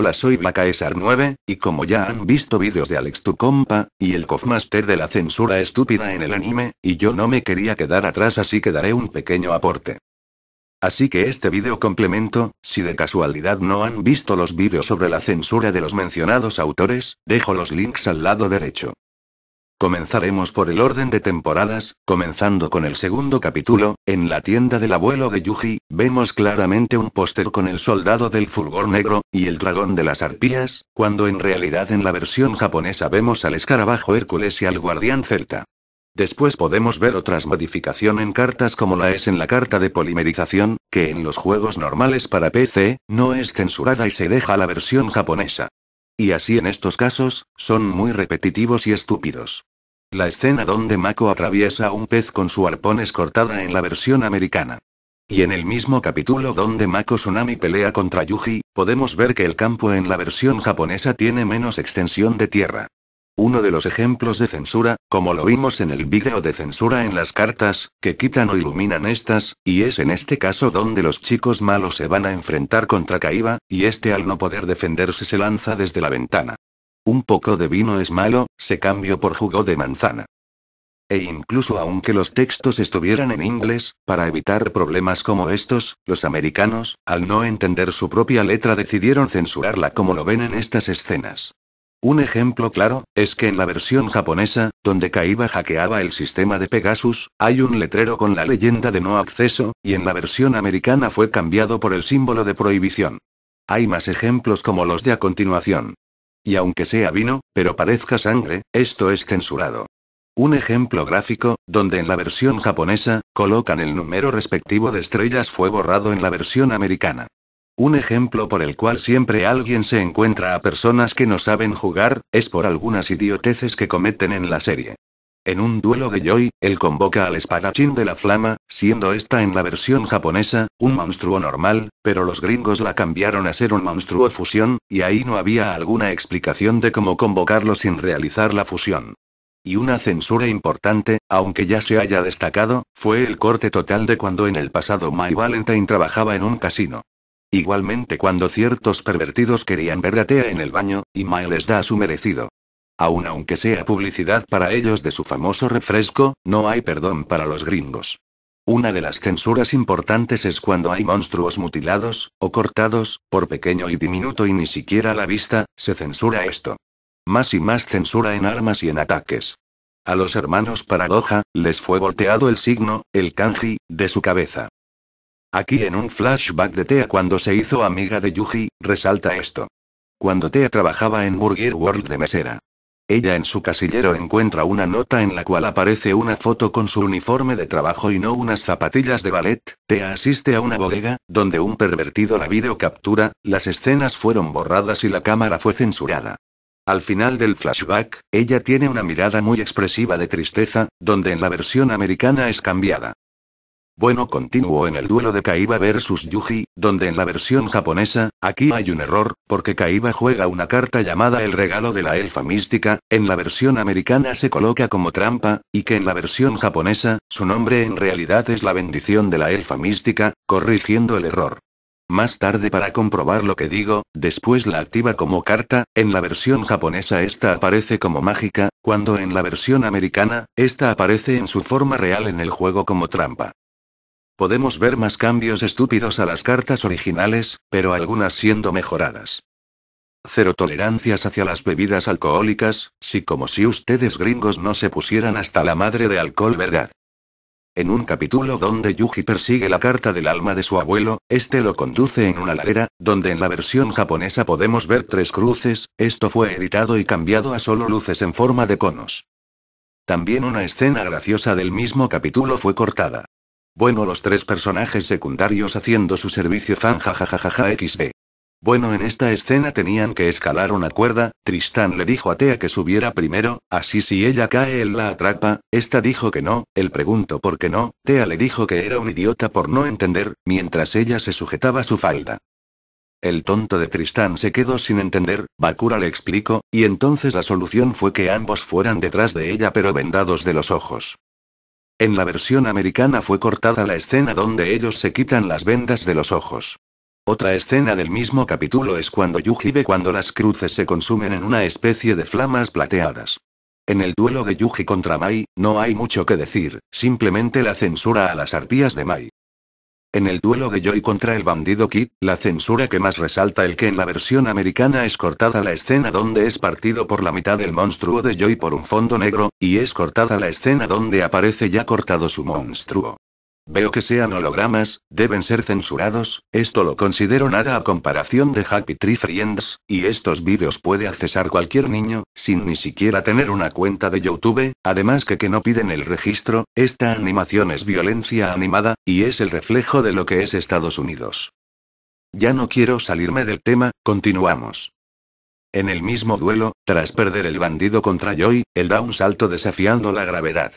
Hola soy blacaesar 9 y como ya han visto vídeos de Alex tu compa, y el Cofmaster de la censura estúpida en el anime, y yo no me quería quedar atrás así que daré un pequeño aporte. Así que este vídeo complemento, si de casualidad no han visto los vídeos sobre la censura de los mencionados autores, dejo los links al lado derecho. Comenzaremos por el orden de temporadas, comenzando con el segundo capítulo, en la tienda del abuelo de Yuji, vemos claramente un póster con el soldado del fulgor negro, y el dragón de las arpías, cuando en realidad en la versión japonesa vemos al escarabajo Hércules y al guardián celta. Después podemos ver otras modificación en cartas como la es en la carta de polimerización, que en los juegos normales para PC, no es censurada y se deja la versión japonesa. Y así en estos casos, son muy repetitivos y estúpidos. La escena donde Mako atraviesa un pez con su arpón es cortada en la versión americana. Y en el mismo capítulo donde Mako Tsunami pelea contra Yuji, podemos ver que el campo en la versión japonesa tiene menos extensión de tierra. Uno de los ejemplos de censura, como lo vimos en el vídeo de censura en las cartas, que quitan o iluminan estas, y es en este caso donde los chicos malos se van a enfrentar contra Caiba, y este al no poder defenderse se lanza desde la ventana. Un poco de vino es malo, se cambió por jugo de manzana. E incluso aunque los textos estuvieran en inglés, para evitar problemas como estos, los americanos, al no entender su propia letra decidieron censurarla como lo ven en estas escenas. Un ejemplo claro, es que en la versión japonesa, donde Kaiba hackeaba el sistema de Pegasus, hay un letrero con la leyenda de no acceso, y en la versión americana fue cambiado por el símbolo de prohibición. Hay más ejemplos como los de a continuación. Y aunque sea vino, pero parezca sangre, esto es censurado. Un ejemplo gráfico, donde en la versión japonesa, colocan el número respectivo de estrellas fue borrado en la versión americana. Un ejemplo por el cual siempre alguien se encuentra a personas que no saben jugar, es por algunas idioteces que cometen en la serie. En un duelo de Joy, él convoca al espadachín de la flama, siendo esta en la versión japonesa, un monstruo normal, pero los gringos la cambiaron a ser un monstruo fusión, y ahí no había alguna explicación de cómo convocarlo sin realizar la fusión. Y una censura importante, aunque ya se haya destacado, fue el corte total de cuando en el pasado My Valentine trabajaba en un casino. Igualmente cuando ciertos pervertidos querían ver a Tea en el baño, y les da su merecido. Aun aunque sea publicidad para ellos de su famoso refresco, no hay perdón para los gringos. Una de las censuras importantes es cuando hay monstruos mutilados, o cortados, por pequeño y diminuto y ni siquiera a la vista, se censura esto. Más y más censura en armas y en ataques. A los hermanos Paradoja, les fue volteado el signo, el kanji, de su cabeza. Aquí en un flashback de Tea cuando se hizo amiga de Yuji, resalta esto. Cuando Tea trabajaba en Burger World de mesera. Ella en su casillero encuentra una nota en la cual aparece una foto con su uniforme de trabajo y no unas zapatillas de ballet. Tea asiste a una bodega, donde un pervertido la videocaptura, las escenas fueron borradas y la cámara fue censurada. Al final del flashback, ella tiene una mirada muy expresiva de tristeza, donde en la versión americana es cambiada. Bueno, continuó en el duelo de Kaiba versus Yuji, donde en la versión japonesa, aquí hay un error, porque Kaiba juega una carta llamada El regalo de la elfa mística, en la versión americana se coloca como trampa, y que en la versión japonesa, su nombre en realidad es la bendición de la elfa mística, corrigiendo el error. Más tarde para comprobar lo que digo, después la activa como carta, en la versión japonesa esta aparece como mágica, cuando en la versión americana, esta aparece en su forma real en el juego como trampa. Podemos ver más cambios estúpidos a las cartas originales, pero algunas siendo mejoradas. Cero tolerancias hacia las bebidas alcohólicas, si como si ustedes gringos no se pusieran hasta la madre de alcohol, ¿verdad? En un capítulo donde Yuji persigue la carta del alma de su abuelo, este lo conduce en una ladera, donde en la versión japonesa podemos ver tres cruces, esto fue editado y cambiado a solo luces en forma de conos. También una escena graciosa del mismo capítulo fue cortada. Bueno, los tres personajes secundarios haciendo su servicio fan jajajajaja XD. Bueno, en esta escena tenían que escalar una cuerda, Tristán le dijo a Tea que subiera primero, así si ella cae él la atrapa, esta dijo que no, él preguntó por qué no, Tea le dijo que era un idiota por no entender, mientras ella se sujetaba su falda. El tonto de Tristán se quedó sin entender, Bakura le explicó, y entonces la solución fue que ambos fueran detrás de ella pero vendados de los ojos. En la versión americana fue cortada la escena donde ellos se quitan las vendas de los ojos. Otra escena del mismo capítulo es cuando Yuji ve cuando las cruces se consumen en una especie de flamas plateadas. En el duelo de Yuji contra Mai, no hay mucho que decir, simplemente la censura a las arpías de Mai. En el duelo de Joy contra el bandido Kid, la censura que más resalta el que en la versión americana es cortada la escena donde es partido por la mitad el monstruo de Joy por un fondo negro, y es cortada la escena donde aparece ya cortado su monstruo. Veo que sean hologramas, deben ser censurados, esto lo considero nada a comparación de Happy Tree Friends, y estos vídeos puede accesar cualquier niño, sin ni siquiera tener una cuenta de YouTube, además que que no piden el registro, esta animación es violencia animada, y es el reflejo de lo que es Estados Unidos. Ya no quiero salirme del tema, continuamos. En el mismo duelo, tras perder el bandido contra Joy, él da un salto desafiando la gravedad.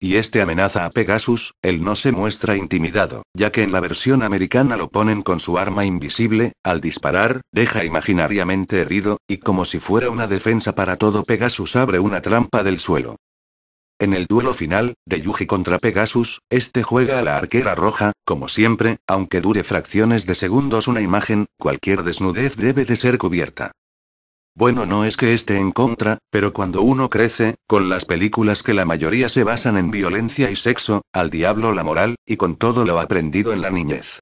Y este amenaza a Pegasus, él no se muestra intimidado, ya que en la versión americana lo ponen con su arma invisible, al disparar, deja imaginariamente herido, y como si fuera una defensa para todo Pegasus abre una trampa del suelo. En el duelo final, de Yuji contra Pegasus, este juega a la arquera roja, como siempre, aunque dure fracciones de segundos una imagen, cualquier desnudez debe de ser cubierta. Bueno, no es que esté en contra, pero cuando uno crece, con las películas que la mayoría se basan en violencia y sexo, al diablo la moral, y con todo lo aprendido en la niñez.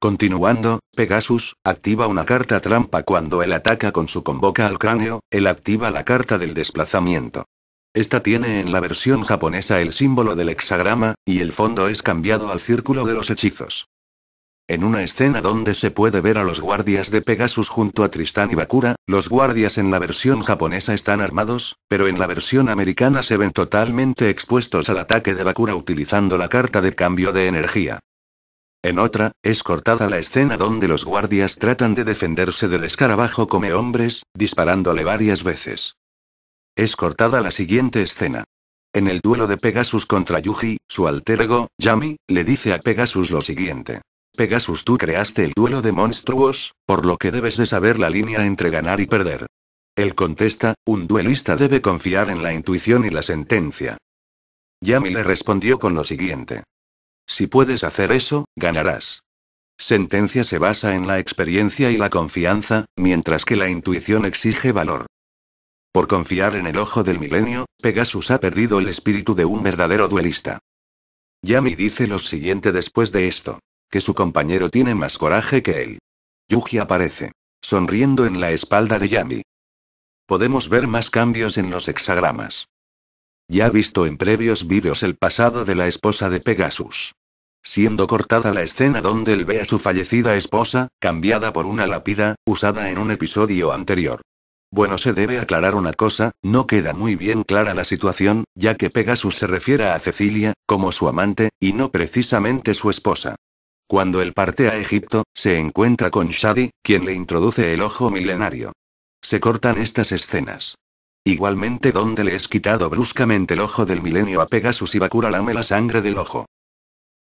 Continuando, Pegasus, activa una carta trampa cuando él ataca con su convoca al cráneo, él activa la carta del desplazamiento. Esta tiene en la versión japonesa el símbolo del hexagrama, y el fondo es cambiado al círculo de los hechizos. En una escena donde se puede ver a los guardias de Pegasus junto a Tristán y Bakura, los guardias en la versión japonesa están armados, pero en la versión americana se ven totalmente expuestos al ataque de Bakura utilizando la carta de cambio de energía. En otra, es cortada la escena donde los guardias tratan de defenderse del escarabajo come hombres, disparándole varias veces. Es cortada la siguiente escena. En el duelo de Pegasus contra Yuji, su alter ego, Yami, le dice a Pegasus lo siguiente. Pegasus, tú creaste el duelo de monstruos, por lo que debes de saber la línea entre ganar y perder. Él contesta, un duelista debe confiar en la intuición y la sentencia. Yami le respondió con lo siguiente. Si puedes hacer eso, ganarás. Sentencia se basa en la experiencia y la confianza, mientras que la intuición exige valor. Por confiar en el ojo del milenio, Pegasus ha perdido el espíritu de un verdadero duelista. Yami dice lo siguiente después de esto que su compañero tiene más coraje que él. Yuji aparece, sonriendo en la espalda de Yami. Podemos ver más cambios en los hexagramas. Ya visto en previos vídeos el pasado de la esposa de Pegasus. Siendo cortada la escena donde él ve a su fallecida esposa, cambiada por una lápida, usada en un episodio anterior. Bueno, se debe aclarar una cosa, no queda muy bien clara la situación, ya que Pegasus se refiere a Cecilia, como su amante, y no precisamente su esposa. Cuando él parte a Egipto, se encuentra con Shadi, quien le introduce el ojo milenario. Se cortan estas escenas. Igualmente donde le es quitado bruscamente el ojo del milenio a Pegasus y Bakura lame la sangre del ojo.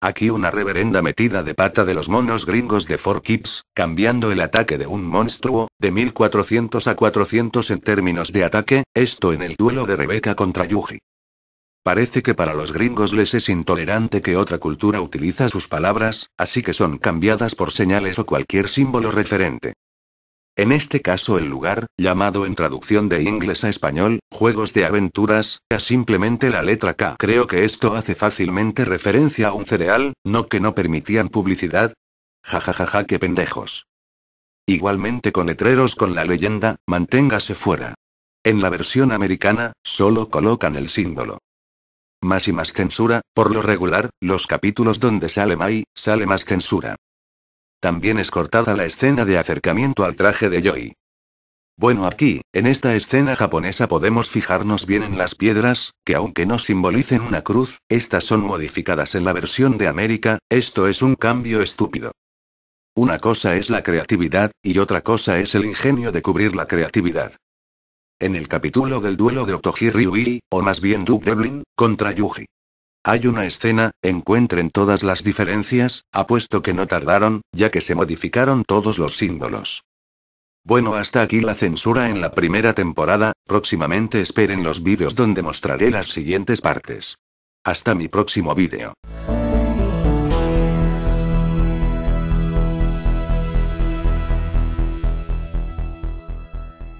Aquí una reverenda metida de pata de los monos gringos de Four Kips, cambiando el ataque de un monstruo, de 1400 a 400 en términos de ataque, esto en el duelo de Rebeca contra Yuji. Parece que para los gringos les es intolerante que otra cultura utiliza sus palabras, así que son cambiadas por señales o cualquier símbolo referente. En este caso el lugar, llamado en traducción de inglés a español, Juegos de Aventuras, es simplemente la letra K. Creo que esto hace fácilmente referencia a un cereal, no que no permitían publicidad. Jajajaja, ja, ja, ja, qué pendejos. Igualmente con letreros con la leyenda, manténgase fuera. En la versión americana, solo colocan el símbolo. Más y más censura, por lo regular, los capítulos donde sale Mai, sale más censura. También es cortada la escena de acercamiento al traje de Joy. Bueno, aquí, en esta escena japonesa podemos fijarnos bien en las piedras, que aunque no simbolicen una cruz, estas son modificadas en la versión de América, esto es un cambio estúpido. Una cosa es la creatividad, y otra cosa es el ingenio de cubrir la creatividad. En el capítulo del duelo de Otoji Ryui, o más bien Duke Devlin, contra Yuji. Hay una escena, encuentren todas las diferencias, apuesto que no tardaron, ya que se modificaron todos los símbolos. Bueno, hasta aquí la censura en la primera temporada, próximamente esperen los vídeos donde mostraré las siguientes partes. Hasta mi próximo vídeo.